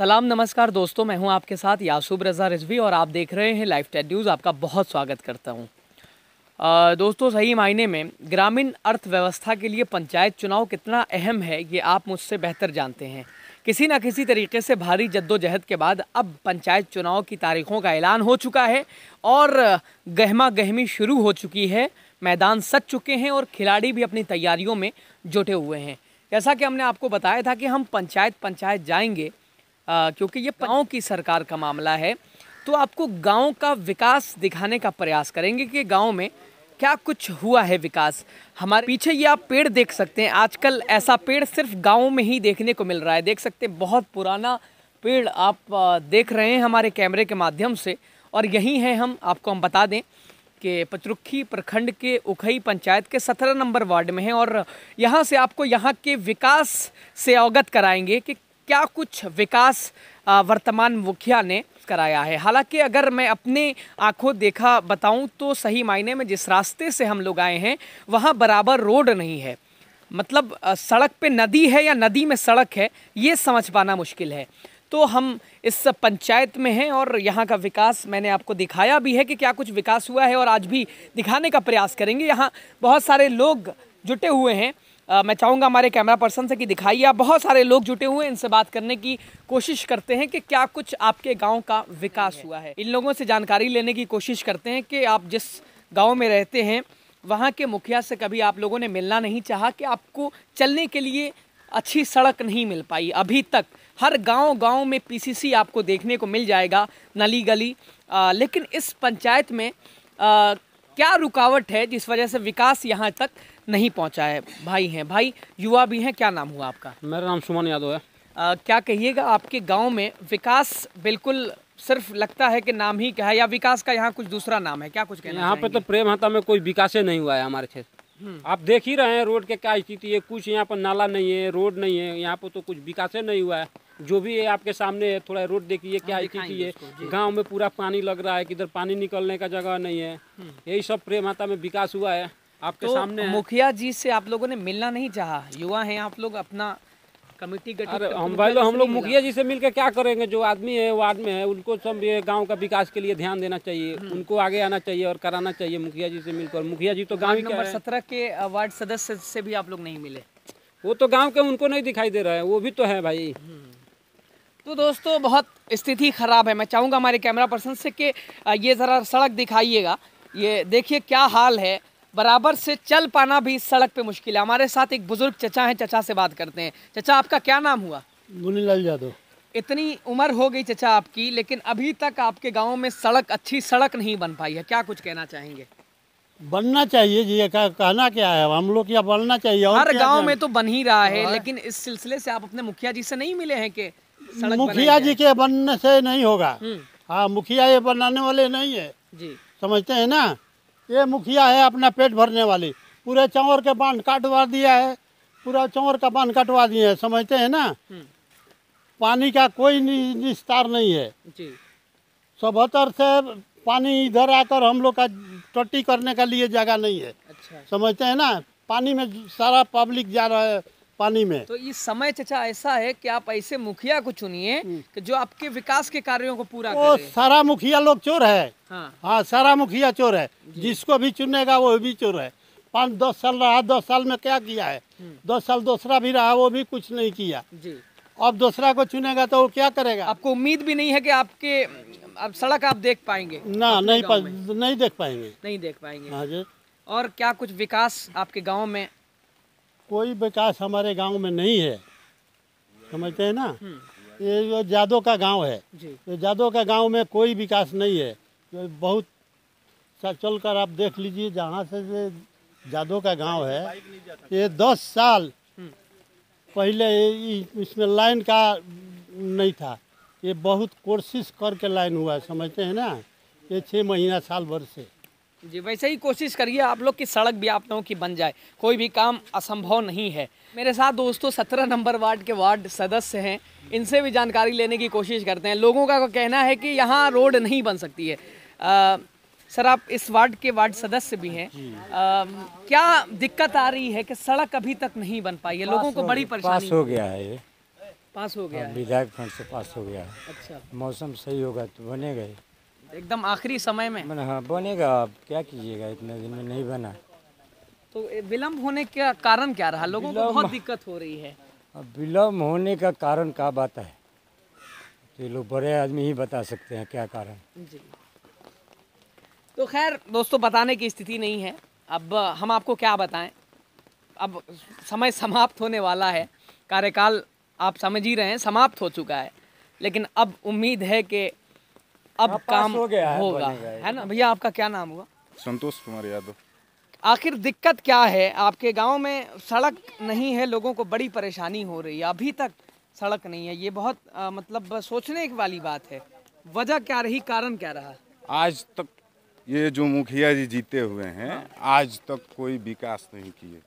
सलाम नमस्कार दोस्तों मैं हूं आपके साथ यासूब रज़ा रिजवी और आप देख रहे हैं लाइफ टेड न्यूज़ आपका बहुत स्वागत करता हूं दोस्तों सही मायने में ग्रामीण अर्थव्यवस्था के लिए पंचायत चुनाव कितना अहम है ये आप मुझसे बेहतर जानते हैं किसी न किसी तरीके से भारी जद्दोजहद के बाद अब पंचायत चुनाव की तारीखों का ऐलान हो चुका है और गहमा गहमी शुरू हो चुकी है मैदान सज चुके हैं और खिलाड़ी भी अपनी तैयारियों में जुटे हुए हैं जैसा कि हमने आपको बताया था कि हम पंचायत पंचायत जाएंगे क्योंकि ये गाँव की सरकार का मामला है तो आपको गाँव का विकास दिखाने का प्रयास करेंगे कि गाँव में क्या कुछ हुआ है विकास हमारे पीछे ये आप पेड़ देख सकते हैं आजकल ऐसा पेड़ सिर्फ गाँव में ही देखने को मिल रहा है देख सकते हैं बहुत पुराना पेड़ आप देख रहे हैं हमारे कैमरे के माध्यम से और यही है हम आपको हम बता दें कि पचरुखी प्रखंड के उखई पंचायत के सत्रह नंबर वार्ड में हैं और यहाँ से आपको यहाँ के विकास से अवगत कराएंगे कि क्या कुछ विकास वर्तमान मुखिया ने कराया है हालांकि अगर मैं अपने आंखों देखा बताऊं तो सही मायने में जिस रास्ते से हम लोग आए हैं वहाँ बराबर रोड नहीं है मतलब सड़क पे नदी है या नदी में सड़क है ये समझ पाना मुश्किल है तो हम इस पंचायत में हैं और यहाँ का विकास मैंने आपको दिखाया भी है कि क्या कुछ विकास हुआ है और आज भी दिखाने का प्रयास करेंगे यहाँ बहुत सारे लोग जुटे हुए हैं आ, मैं चाहूँगा हमारे कैमरा पर्सन से कि दिखाइए आप बहुत सारे लोग जुटे हुए हैं इनसे बात करने की कोशिश करते हैं कि क्या कुछ आपके गाँव का विकास हुआ है इन लोगों से जानकारी लेने की कोशिश करते हैं कि आप जिस गाँव में रहते हैं वहाँ के मुखिया से कभी आप लोगों ने मिलना नहीं चाहा कि आपको चलने के लिए अच्छी सड़क नहीं मिल पाई अभी तक हर गांव गांव में पी आपको देखने को मिल जाएगा नली गली आ, लेकिन इस पंचायत में आ, क्या रुकावट है जिस वजह से विकास यहाँ तक नहीं पहुँचा है भाई हैं भाई युवा भी हैं क्या नाम हुआ आपका मेरा नाम सुमन यादव है आ, क्या कहिएगा आपके गाँव में विकास बिल्कुल सिर्फ लगता है कि नाम ही क्या है या विकास का यहाँ कुछ दूसरा नाम है क्या कुछ कहना यहाँ पे तो प्रेम हता में कोई विकास ही नहीं हुआ है हमारे क्षेत्र हम्म। आप देख ही रहे हैं रोड के क्या स्थिति है कुछ यहाँ पर नाला नहीं है रोड नहीं है यहाँ पर तो कुछ विकास ही नहीं हुआ है जो भी है आपके सामने है थोड़ा रोड देखिए क्या हाँ, स्थिति है गाँव में पूरा पानी लग रहा है किधर पानी निकलने का जगह नहीं है हम्म। यही सब प्रेम हता में विकास हुआ है आपके तो सामने मुखिया जी से आप लोगों ने मिलना नहीं चाहा युवा हैं आप लोग अपना कमेटी गठित हम भाई हम लोग मुखिया जी से मिलकर क्या करेंगे जो आदमी है वार्ड में है उनको सब गांव का विकास के लिए ध्यान देना चाहिए हम्म। उनको आगे आना चाहिए और कराना चाहिए मुखिया जी से मिलकर मुखिया जी तो गाँव नंबर सत्रह के वार्ड सदस्य से भी आप लोग नहीं मिले वो तो गाँव के उनको नहीं दिखाई दे रहा है वो भी तो है भाई हम्म। तो दोस्तों बहुत स्थिति ख़राब है मैं चाहूंगा हमारे कैमरा पर्सन से कि ये ज़रा सड़क दिखाइएगा ये देखिए क्या हाल है बराबर से चल पाना भी सड़क पे मुश्किल है हमारे साथ एक बुजुर्ग चचा हैं चचा से बात करते हैं चचा आपका क्या नाम हुआ गुनीलाल यादव इतनी उम्र हो गई चचा आपकी लेकिन अभी तक आपके गाँव में सड़क अच्छी सड़क नहीं बन पाई है क्या कुछ कहना चाहेंगे बनना चाहिए जी का कहना क्या है हम लोग क्या बनना चाहिए हर गांव में तो बन ही रहा है हाँ। लेकिन इस सिलसिले से आप अपने मुखिया जी से नहीं मिले हैं कि मुखिया जी के बनने से नहीं होगा हम्म। हाँ मुखिया ये बनाने वाले नहीं है जी समझते हैं ना ये मुखिया है अपना पेट भरने वाली पूरे चौर के बांध काटवा दिया है पूरा चौर का बांध कटवा दिए है समझते हैं ना हम्म। पानी का कोई निस्तार नहीं है सबहत्तर से पानी इधर आकर हम लोग का टट्टी करने का लिए जगह नहीं है अच्छा। समझते हैं ना पानी में सारा पब्लिक जा रहा है पानी में तो ये समय चचा ऐसा है कि आप ऐसे मुखिया को चुनिए हम्म। कि जो आपके विकास के कार्यों को पूरा करे। सारा मुखिया लोग चोर है हाँ, हाँ सारा मुखिया चोर है जिसको भी चुनेगा वो भी चोर है पाँच दस साल रहा दस साल में क्या किया है हम्म। दस साल दूसरा भी रहा वो भी कुछ नहीं किया अब दूसरा को चुनेगा तो वो क्या करेगा आपको उम्मीद भी नहीं है कि आपके अब सड़क आप देख पाएंगे ना नहीं पा, नहीं देख पाएंगे नहीं देख पाएंगे हाँ जी और क्या कुछ विकास आपके गांव में कोई विकास हमारे गांव में नहीं है समझते हैं ना हम्म। ये जो जादो का गांव है ये तो जादो का गांव में कोई विकास नहीं है तो बहुत चल कर आप देख लीजिए जहाँ से जादो का गांव है ये दस साल हम्म। पहले इसमें लाइन का नहीं था ये बहुत कोशिश करके लाइन हुआ है समझते हैं ना ये छः महीना साल भर से जी वैसे ही कोशिश करिए आप लोग की सड़क भी आप लोगों की बन जाए कोई भी काम असंभव नहीं है मेरे साथ दोस्तों सत्रह नंबर वार्ड के वार्ड सदस्य हैं इनसे भी जानकारी लेने की कोशिश करते हैं लोगों का कहना है कि यहाँ रोड नहीं बन सकती है आ, सर आप इस वार्ड के वार्ड सदस्य भी हैं क्या दिक्कत आ रही है कि सड़क अभी तक नहीं बन पाई है लोगों को बड़ी परेशानी हो गया है पास हो गया विधायक फंड से पास हो गया अच्छा मौसम सही होगा तो बने गए एकदम आखिरी समय में मैंने हाँ बनेगा आप क्या कीजिएगा इतने दिन में नहीं बना तो विलम्ब होने का कारण क्या रहा लोगों को बहुत दिक्कत हो रही है अब विलम्ब होने का कारण क्या बात है ये लोग बड़े आदमी ही बता सकते हैं क्या कारण जी तो खैर दोस्तों बताने की स्थिति नहीं है अब हम आपको क्या बताएं अब समय समाप्त होने वाला है कार्यकाल आप समझ ही रहे हैं समाप्त हो चुका है लेकिन अब उम्मीद है कि अब काम हो गया होगा है ना भैया आपका क्या नाम हुआ संतोष कुमार यादव आखिर दिक्कत क्या है आपके गांव में सड़क नहीं है लोगों को बड़ी परेशानी हो रही है अभी तक सड़क नहीं है ये बहुत आ, मतलब सोचने वाली बात है वजह क्या रही कारण क्या रहा आज तक ये जो मुखिया जी जीते हुए हैं आज तक कोई विकास नहीं किए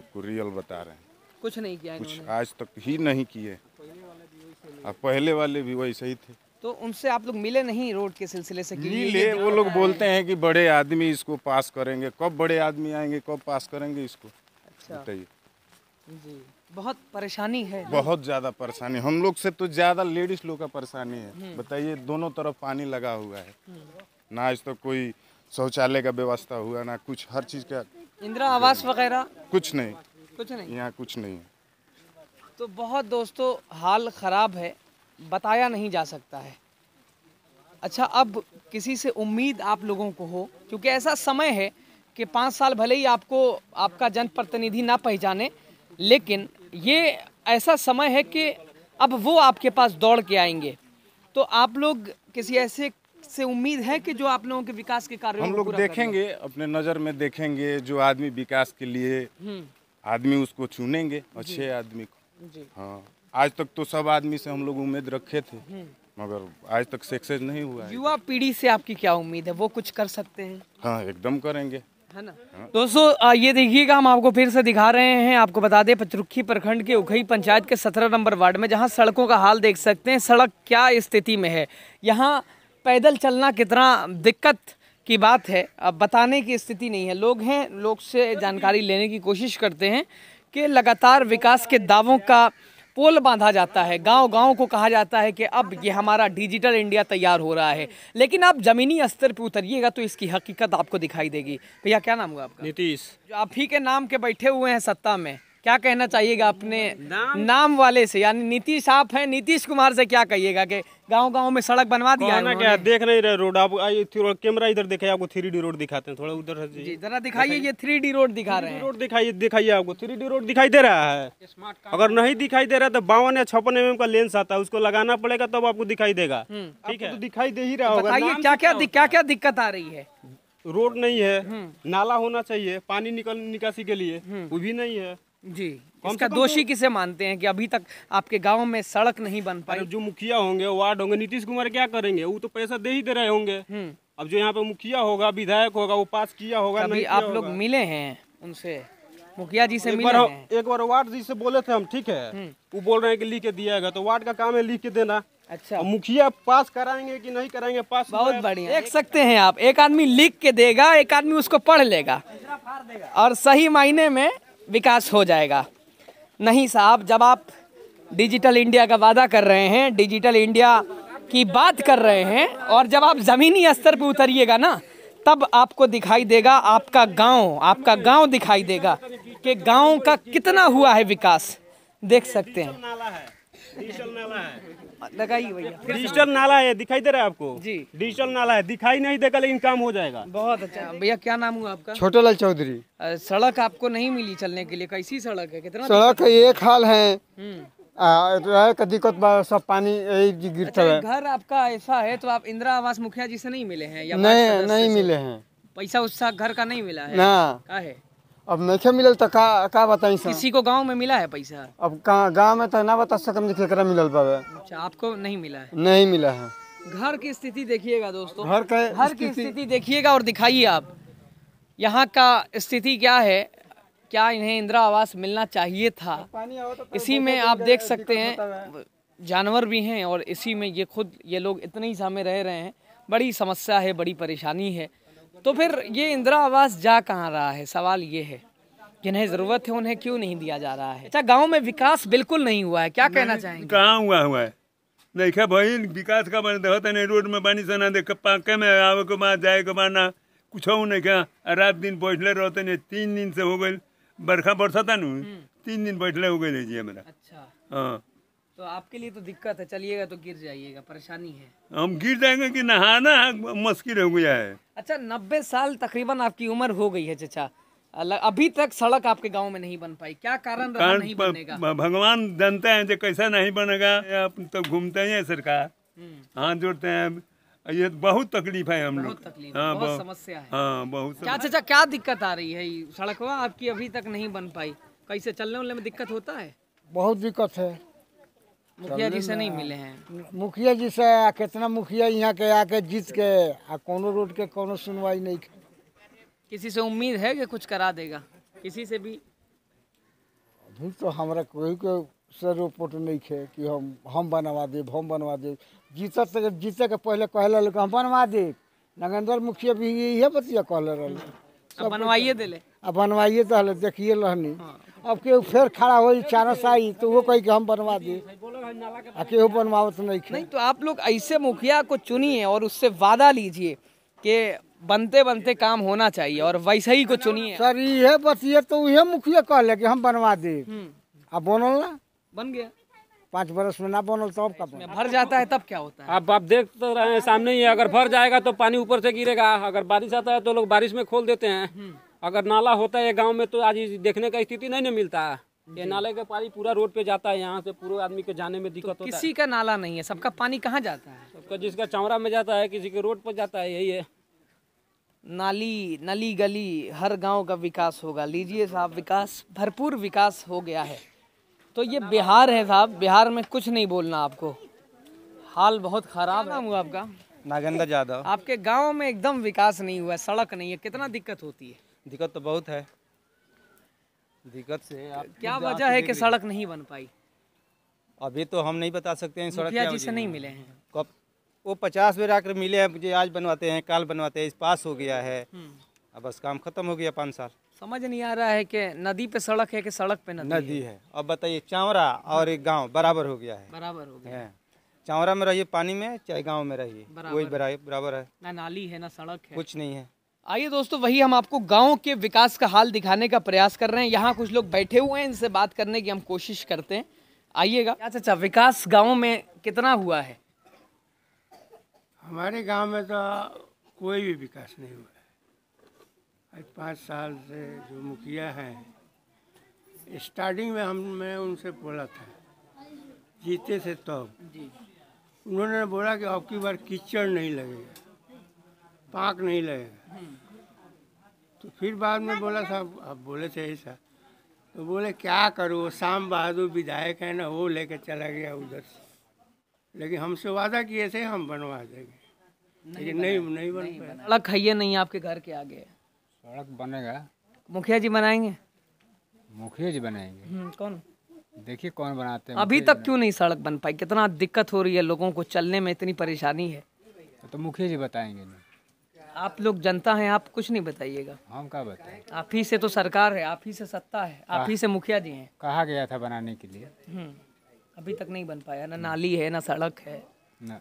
आपको रियल बता रहे हैं कुछ नहीं किया कुछ आज तक ही नहीं किए पहले वाले भी वैसे ही थे तो उनसे आप लोग मिले नहीं रोड के सिलसिले से मिले वो लोग बोलते हैं कि बड़े आदमी इसको पास करेंगे कब बड़े आदमी आएंगे कब पास करेंगे इसको अच्छा जी बहुत परेशानी है बहुत ज्यादा परेशानी हम लोग से तो ज्यादा लेडीज लोग का परेशानी है हम्म। बताइए दोनों तरफ पानी लगा हुआ है हम्म। ना आज तो कोई शौचालय का व्यवस्था हुआ ना कुछ हर चीज का इंदिरा आवास वगैरह कुछ नहीं कुछ नहीं यहाँ कुछ नहीं तो बहुत दोस्तों हाल खराब है बताया नहीं जा सकता है अच्छा अब किसी से उम्मीद आप लोगों को हो क्योंकि ऐसा समय है कि पाँच साल भले ही आपको आपका जनप्रतिनिधि ना पहचाने लेकिन ये ऐसा समय है कि अब वो आपके पास दौड़ के आएंगे तो आप लोग किसी ऐसे से उम्मीद है कि जो आप लोगों के विकास के कार्य हम लोग देखेंगे अपने नज़र में देखेंगे जो आदमी विकास के लिए हम्म। आदमी उसको चुनेंगे अच्छे आदमी को जी हाँ आज तक तो सब आदमी से हम लोग उम्मीद रखे थे हम्म। मगर आज तक सक्सेस नहीं हुआ है युवा पीढ़ी से आपकी क्या उम्मीद है वो कुछ कर सकते हैं हाँ एकदम करेंगे है ना हाँ। दोस्तों ये देखिएगा हम आपको फिर से दिखा रहे हैं आपको बता दें पचरुखी प्रखंड के उखई पंचायत के सत्रह नंबर वार्ड में जहाँ सड़कों का हाल देख सकते हैं सड़क क्या स्थिति में है यहाँ पैदल चलना कितना दिक्कत की बात है अब बताने की स्थिति नहीं है लोग हैं लोग से जानकारी लेने की कोशिश करते हैं कि लगातार विकास के दावों का पोल बांधा जाता है गांव गांव को कहा जाता है कि अब ये हमारा डिजिटल इंडिया तैयार हो रहा है लेकिन आप ज़मीनी स्तर पर उतरिएगा तो इसकी हकीकत आपको दिखाई देगी भैया क्या नाम हुआ आपका नीतीश जो आप ही के नाम के बैठे हुए हैं सत्ता में क्या कहना चाहिएगा अपने नाम, नाम वाले से यानी नीतीश आप है नीतीश कुमार से क्या कहिएगा कि गांव गांव में सड़क बनवा दिया है क्या देख नहीं रहे रोड आप कैमरा इधर देखे आपको थ्री डी रोड दिखाते हैं थोड़ा उधर जी जरा दिखाइए ये थ्री डी रोड दिखा रहे हैं रोड दिखाइए दिखाइए आपको थ्री डी रोड दिखाई दे रहा है अगर नहीं दिखाई दे रहा तो बावन या छप्पन एम का लेंस आता है उसको लगाना पड़ेगा तब आपको दिखाई देगा हम्म। ठीक है तो तो दिखाई दे ही रहा तो होगा क्या क्या क्या क्या दिक्कत आ रही है रोड नहीं है हम्म। नाला होना चाहिए पानी निकल निकासी के लिए हम्म। वो भी नहीं है जी इसका तो दोषी किसे मानते हैं कि अभी तक आपके गांव में सड़क नहीं बन पाई जो मुखिया होंगे वार्ड होंगे नीतीश कुमार क्या करेंगे वो तो पैसा दे ही दे रहे होंगे हम्म। अब जो यहाँ पे मुखिया होगा विधायक होगा वो पास किया होगा अभी आप लोग मिले हैं उनसे मुखिया जी से मिले एक बार वार्ड जी से बोले थे हम ठीक है हम्म। वो बोल रहे हैं कि लिख के दिया तो वार्ड का काम है लिख के देना अच्छा मुखिया पास कराएंगे कि नहीं कराएंगे पास बहुत बढ़िया देख सकते हैं आप एक आदमी लिख के देगा एक आदमी उसको पढ़ लेगा और सही मायने में विकास हो जाएगा नहीं साहब जब आप डिजिटल इंडिया का वादा कर रहे हैं डिजिटल इंडिया की बात कर रहे हैं और जब आप ज़मीनी स्तर पर उतरिएगा ना तब आपको दिखाई देगा आपका गांव आपका गांव दिखाई देगा कि गांव का कितना हुआ है विकास देख सकते हैं लगाइए भैया डिजिटल नाला है दिखाई दे रहा है आपको जी डिजिटल नाला है दिखाई नहीं देगा लेकिन काम हो जाएगा बहुत अच्छा भैया क्या नाम हुआ आपका छोटे लाल चौधरी सड़क आपको नहीं मिली चलने के लिए कैसी सड़क है कितना सड़क एक हाल है हम्म। दिक्कत सब पानी गिरता अच्छा, है घर आपका ऐसा है तो आप इंदिरा आवास मुखिया जी से नहीं मिले हैं या नहीं नहीं मिले हैं पैसा उस घर का नहीं मिला है ना का है अब नहीं मिलल तो का का बताई सर किसी को गांव में मिला है पैसा अब कहाँ गांव में तो ना बता सकम जी केकरा मिलल पावे अच्छा आपको नहीं मिला है नहीं मिला है घर की स्थिति देखिएगा दोस्तों घर का घर की स्थिति देखिएगा और दिखाइए आप यहाँ का स्थिति क्या है क्या इन्हें इंदिरा आवास मिलना चाहिए था तो इसी में आप देख सकते हैं जानवर भी हैं और इसी में ये खुद ये लोग इतने ही सामे रह रहे हैं बड़ी समस्या है बड़ी परेशानी है तो फिर ये इंदिरा आवास जा कहाँ रहा है सवाल ये है जिन्हें जरूरत है उन्हें क्यों नहीं दिया जा रहा है अच्छा गाँव में विकास बिल्कुल नहीं हुआ है क्या कहना चाहेंगे कहाँ हुआ हुआ है देखा भाई विकास का बने तो नहीं रोड में पानी सना देख पाके में आवे के बाद जाए बाद ना कुछ नहीं क्या रात दिन बैठले रहते नहीं तीन दिन से हो गए बरखा बरसाता नहीं हम्म। तीन दिन बैठले हो गए जी अच्छा हाँ तो आपके लिए तो दिक्कत है चलिएगा तो गिर जाइएगा परेशानी है हम गिर जाएंगे कि नहाना मुश्किल हो गया है अच्छा नब्बे साल तकरीबन आपकी उम्र हो गई है चचा अभी तक सड़क आपके गांव में नहीं बन पाई क्या कारण रहा नहीं बनेगा भगवान जानते हैं जो कैसा नहीं बनेगा आप तो घूमते हैं सरकार हम्म। हाथ जोड़ते हैं ये बहुत तकलीफ है हम लोग हाँ, बहुत समस्या है हाँ, बहुत क्या चाचा क्या दिक्कत आ रही है सड़क आपकी अभी तक नहीं बन पाई कैसे चलने उलने में दिक्कत होता है बहुत दिक्कत है मुखिया जी से नहीं मिले हैं मुखिया जी से कितना मुखिया यहाँ के आके जीत के कोनो रोड के कोनो सुनवाई नहीं किसी से उम्मीद है कि कुछ करा देगा किसी से भी अभी तो हमारा कोई को सर रिपोर्ट नहीं है कि हम हम बनवा दे हम बनवा दे जीत से जीते के पहले कहल रहा हम बनवा दे नगेंद्र मुखिया भी यही बतिया कहल रहा बनवाइए दिले अब बनवाइए तो देखिए रहनी हाँ। अब के फिर खड़ा हो चारा साई तो वो कही कि हम बनवा दे नहीं तो आप लोग ऐसे मुखिया को चुनिए और उससे वादा लीजिए कि बनते बनते काम होना चाहिए और वैसे ही को चुनिए सर ये ये तो ये मुखिया ले कि हम बनवा दे हम्म। अब बनल ना बन गया पाँच बरस में ना बोनल तो अब भर जाता है तब क्या होता है अब आप देख तो रहे हैं सामने ही है अगर भर जाएगा तो पानी ऊपर से गिरेगा अगर बारिश आता है तो लोग बारिश में खोल देते हैं हम्म। अगर नाला होता है गाँव में तो आज देखने का स्थिति नहीं ना मिलता है ये नाले का पानी पूरा रोड पे जाता है यहाँ से पूरे आदमी के जाने में दिक्कत तो होता किसी है। का नाला नहीं है सबका पानी कहाँ जाता है सबका जिसका चौरा में जाता है किसी के रोड पर जाता है यही है नाली नली गली हर गांव का विकास होगा लीजिए साहब विकास भरपूर विकास हो गया है तो ये बिहार है साहब बिहार में कुछ नहीं बोलना आपको हाल बहुत खराब नाम हुआ आपका नागेंद्र यादव आपके गांव में एकदम विकास नहीं हुआ सड़क नहीं है कितना दिक्कत होती है दिक्कत तो बहुत है दिक्कत से आप क्या वजह है कि सड़क नहीं बन पाई अभी तो हम नहीं बता सकते हैं सड़क जी से नहीं मिले हैं कब वो पचास बार आकर मिले हैं मुझे आज बनवाते हैं काल बनवाते हैं पास हो गया है हम्म। अब बस काम खत्म हो गया पाँच साल समझ नहीं आ रहा है कि नदी पे सड़क है कि सड़क पे नदी, नदी है अब बताइए चावरा और एक गांव बराबर हो गया है बराबर हो गया है चावरा में रहिए पानी में चाहे गांव में रहिए वही बराबर है ना नाली है ना सड़क है कुछ नहीं है आइए दोस्तों वही हम आपको गांव के विकास का हाल दिखाने का प्रयास कर रहे हैं यहाँ कुछ लोग बैठे हुए हैं इनसे बात करने की हम कोशिश करते हैं आइएगा अच्छा अच्छा विकास गाँव में कितना हुआ है हमारे गांव में तो कोई भी विकास नहीं हुआ है आज पाँच साल से जो मुखिया हैं स्टार्टिंग में हमने उनसे बोला था जीते थे तो। उन्होंने बोला कि आपकी बार कीचड़ नहीं लगेगा पाक नहीं लगेगा तो फिर बाद में बोला साहब अब बोले तो थे ऐसा तो बोले क्या करूँ वो शाम बहादुर विधायक है ना वो लेके चला गया उधर से लेकिन हमसे वादा किए थे हम बनवा देंगे लेकिन नहीं नहीं बन सड़क है नहीं आपके घर के आगे सड़क बनेगा मुखिया जी बनाएंगे मुखिया जी बनाएंगे हम्म, कौन देखिए कौन बनाते हैं अभी तक क्यों नहीं सड़क बन पाई कितना दिक्कत हो रही है लोगों को चलने में इतनी परेशानी है तो मुखिया जी बताएंगे आप लोग जनता हैं आप कुछ नहीं बताइएगा हम क्या बताए आप ही से तो सरकार है आप ही से सत्ता है आप ही से मुखिया जी हैं कहा गया था बनाने के लिए हम्म, अभी तक नहीं बन पाया ना नाली है ना सड़क है ना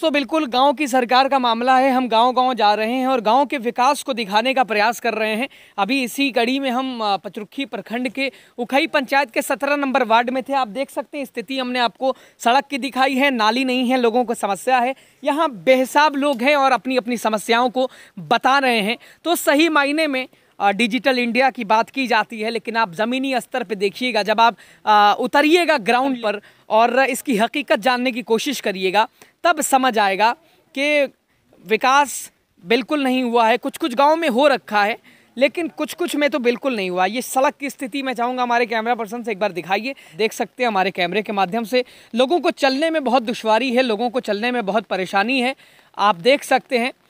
सो so, बिल्कुल गांव की सरकार का मामला है हम गांव गांव जा रहे हैं और गांव के विकास को दिखाने का प्रयास कर रहे हैं अभी इसी कड़ी में हम पचरुखी प्रखंड के उखई पंचायत के सत्रह नंबर वार्ड में थे आप देख सकते हैं स्थिति हमने आपको सड़क की दिखाई है नाली नहीं है लोगों को समस्या है यहाँ बेहसाब लोग हैं और अपनी अपनी समस्याओं को बता रहे हैं तो सही मायने में डिजिटल इंडिया की बात की जाती है लेकिन आप ज़मीनी स्तर पे देखिएगा जब आप उतरिएगा ग्राउंड पर और इसकी हकीकत जानने की कोशिश करिएगा तब समझ आएगा कि विकास बिल्कुल नहीं हुआ है कुछ कुछ गाँव में हो रखा है लेकिन कुछ कुछ में तो बिल्कुल नहीं हुआ ये सड़क की स्थिति मैं चाहूँगा हमारे कैमरा पर्सन से एक बार दिखाइए देख सकते हैं हमारे कैमरे के माध्यम से लोगों को चलने में बहुत दुशारी है लोगों को चलने में बहुत परेशानी है आप देख सकते हैं